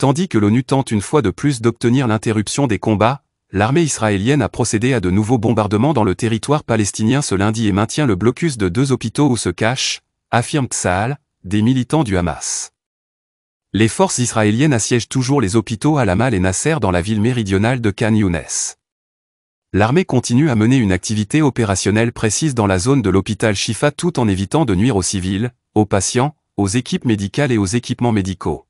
Tandis que l'ONU tente une fois de plus d'obtenir l'interruption des combats, l'armée israélienne a procédé à de nouveaux bombardements dans le territoire palestinien ce lundi et maintient le blocus de deux hôpitaux où se cachent, affirme Saal, des militants du Hamas. Les forces israéliennes assiègent toujours les hôpitaux à amal et Nasser dans la ville méridionale de Khan Younes. L'armée continue à mener une activité opérationnelle précise dans la zone de l'hôpital Shifa tout en évitant de nuire aux civils, aux patients, aux équipes médicales et aux équipements médicaux.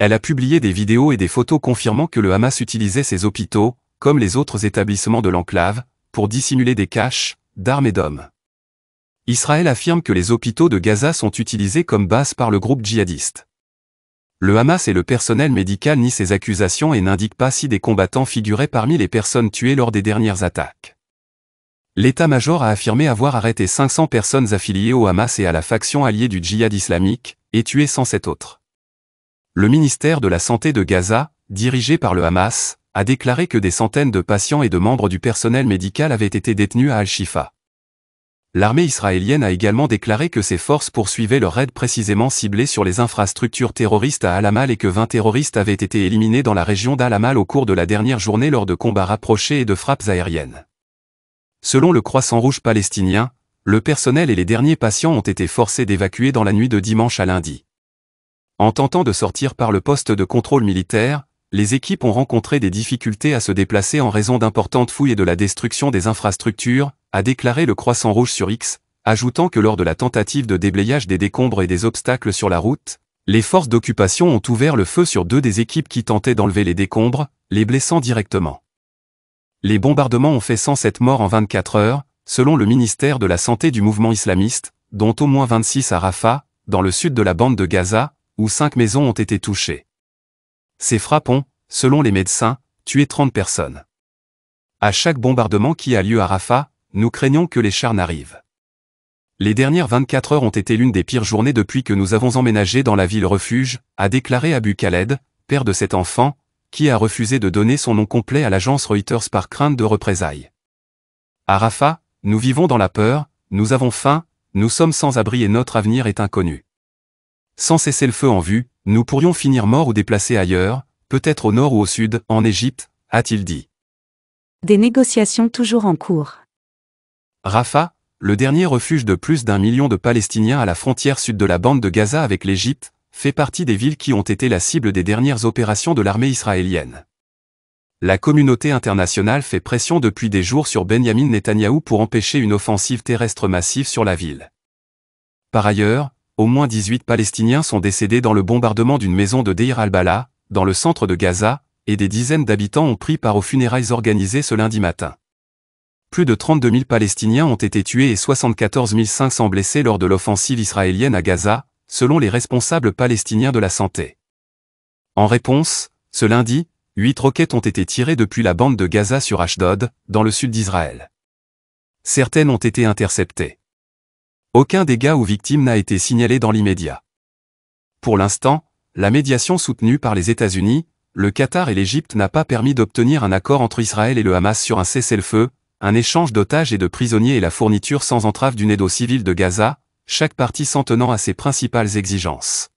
Elle a publié des vidéos et des photos confirmant que le Hamas utilisait ses hôpitaux, comme les autres établissements de l'enclave, pour dissimuler des caches, d'armes et d'hommes. Israël affirme que les hôpitaux de Gaza sont utilisés comme base par le groupe djihadiste. Le Hamas et le personnel médical nient ces accusations et n'indiquent pas si des combattants figuraient parmi les personnes tuées lors des dernières attaques. L'état-major a affirmé avoir arrêté 500 personnes affiliées au Hamas et à la faction alliée du djihad islamique, et tué 107 autres le ministère de la Santé de Gaza, dirigé par le Hamas, a déclaré que des centaines de patients et de membres du personnel médical avaient été détenus à Al-Shifa. L'armée israélienne a également déclaré que ses forces poursuivaient leur aide précisément ciblée sur les infrastructures terroristes à Al-Amal et que 20 terroristes avaient été éliminés dans la région d'Al-Amal au cours de la dernière journée lors de combats rapprochés et de frappes aériennes. Selon le Croissant Rouge palestinien, le personnel et les derniers patients ont été forcés d'évacuer dans la nuit de dimanche à lundi. En tentant de sortir par le poste de contrôle militaire, les équipes ont rencontré des difficultés à se déplacer en raison d'importantes fouilles et de la destruction des infrastructures, a déclaré le Croissant Rouge sur X, ajoutant que lors de la tentative de déblayage des décombres et des obstacles sur la route, les forces d'occupation ont ouvert le feu sur deux des équipes qui tentaient d'enlever les décombres, les blessant directement. Les bombardements ont fait 107 morts en 24 heures, selon le ministère de la Santé du mouvement islamiste, dont au moins 26 à Rafah, dans le sud de la bande de Gaza, où cinq maisons ont été touchées. Ces frappes ont, selon les médecins, tué 30 personnes. À chaque bombardement qui a lieu à Rafah, nous craignons que les chars n'arrivent. Les dernières 24 heures ont été l'une des pires journées depuis que nous avons emménagé dans la ville refuge, a déclaré Abu Khaled, père de cet enfant, qui a refusé de donner son nom complet à l'agence Reuters par crainte de représailles. À Rafah, nous vivons dans la peur, nous avons faim, nous sommes sans abri et notre avenir est inconnu. Sans cesser le feu en vue, nous pourrions finir morts ou déplacés ailleurs, peut-être au nord ou au sud, en Égypte, a-t-il dit. Des négociations toujours en cours. Rafah, le dernier refuge de plus d'un million de Palestiniens à la frontière sud de la bande de Gaza avec l'Égypte, fait partie des villes qui ont été la cible des dernières opérations de l'armée israélienne. La communauté internationale fait pression depuis des jours sur Benjamin Netanyahou pour empêcher une offensive terrestre massive sur la ville. Par ailleurs, au moins 18 Palestiniens sont décédés dans le bombardement d'une maison de Deir al-Bala, dans le centre de Gaza, et des dizaines d'habitants ont pris part aux funérailles organisées ce lundi matin. Plus de 32 000 Palestiniens ont été tués et 74 500 blessés lors de l'offensive israélienne à Gaza, selon les responsables palestiniens de la santé. En réponse, ce lundi, huit roquettes ont été tirées depuis la bande de Gaza sur Ashdod, dans le sud d'Israël. Certaines ont été interceptées. Aucun dégât ou victime n'a été signalé dans l'immédiat. Pour l'instant, la médiation soutenue par les États-Unis, le Qatar et l'Égypte n'a pas permis d'obtenir un accord entre Israël et le Hamas sur un cessez-le-feu, un échange d'otages et de prisonniers et la fourniture sans entrave d'une aide aux civils de Gaza, chaque partie s'en tenant à ses principales exigences.